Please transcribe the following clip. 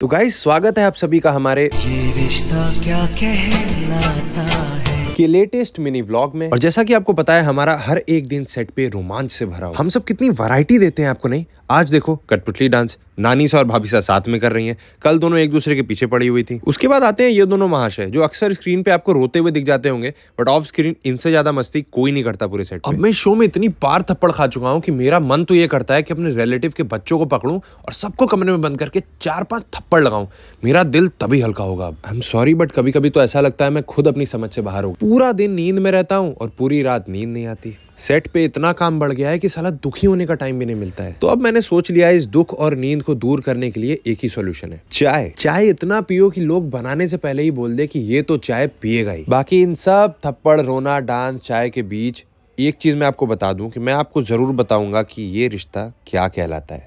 तो गाइस स्वागत है आप सभी का हमारे ये रिश्ता क्या कहलाता है के लेटेस्ट मिनी व्लॉग में और जैसा कि आपको पता है हमारा हर एक दिन सेट पे रोमांच से भरा हो हम सब कितनी वैरायटी देते हैं आपको नहीं आज देखो कटपुतली डांस नानी सा और भाभी सा साथ में कर रही हैं कल दोनों एक दूसरे के पीछे पड़ी हुई थी उसके बाद आते हैं ये दोनों महाशय जो अक्सर स्क्रीन पे आपको रोते हुए दिख जाते होंगे बट ऑफ स्क्रीन इनसे ज्यादा मस्ती कोई नहीं करता पूरे सेट अब मैं शो में इतनी पार थप्पड़ खा चुका हूँ कि मेरा मन तो ये करता है कि अपने रिलेटिव के बच्चों को पकड़ू और सबको कमरे में बंद करके चार पांच थप्पड़ लगाऊ मेरा दिल तभी हल्का होगा आई एम सॉरी बट कभी कभी तो ऐसा लगता है मैं खुद अपनी समझ से बाहर हूँ पूरा दिन नींद में रहता हूँ और पूरी रात नींद नहीं आती सेट पे इतना काम बढ़ गया है कि साला दुखी होने का टाइम भी नहीं मिलता है तो अब मैंने सोच लिया इस दुख और नींद को दूर करने के लिए एक ही सोल्यूशन है चाय चाय इतना पियो कि लोग बनाने से पहले ही बोल दे कि ये तो चाय पिएगा ही बाकी इन सब थप्पड़ रोना डांस चाय के बीच एक चीज मैं आपको बता दूं कि मैं आपको जरूर बताऊंगा कि ये रिश्ता क्या कहलाता है